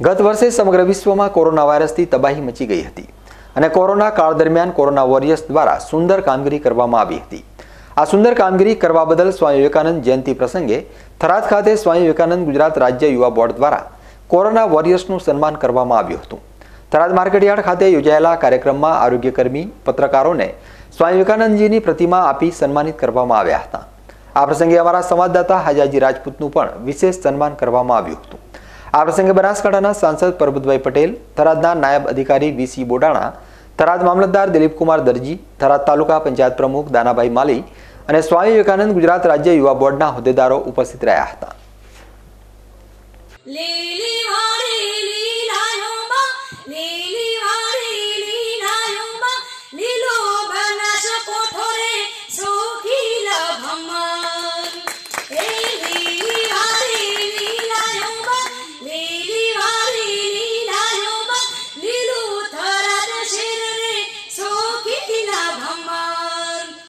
ગત વર્ષે સમગ્ર વિશ્વમાં કોરોના વાયરસથી તબાહી મચી ગઈ હતી અને કોરોના કાળ દરમિયાન કોરોના વોરિયર્સ દ્વારા સુંદર કામગીરી કરવામાં આવી હતી આ સુંદર કામગીરી કરવા બદલ સ્વામી વિવેકાનંદ જયંતિ પ્રસંગે થરાદ ખાતે સ્વામી વિવેકાનંદ ગુજરાત રાજ્ય યુવા બોર્ડ દ્વારા કોરોના વોરિયર્સનું સન્માન કરવામાં આવ્યું હતું થરાદ માર્કેટયાર્ડ ખાતે યોજાયેલા કાર્યક્રમમાં આરોગ્યકર્મી પત્રકારોને સ્વામી વિવેકાનંદજીની પ્રતિમા આપી સન્માનિત કરવામાં આવ્યા હતા આ પ્રસંગે અમારા સંવાદદાતા હાજાજી રાજપૂતનું પણ વિશેષ સન્માન કરવામાં આવ્યું હતું આ પ્રસંગે બનાસકાંઠાના સાંસદ પરબતભાઈ પટેલ થરાદના નાયબ અધિકારી વીસી બોડાણા થરાદ મામલતદાર દિલીપકુમાર દરજી થરાદ તાલુકા પંચાયત પ્રમુખ દાનાભાઈ માલી અને સ્વામી વિવેકાનંદ ગુજરાત રાજ્ય યુવા બોર્ડના હોદ્દેદારો ઉપસ્થિત રહ્યા હતા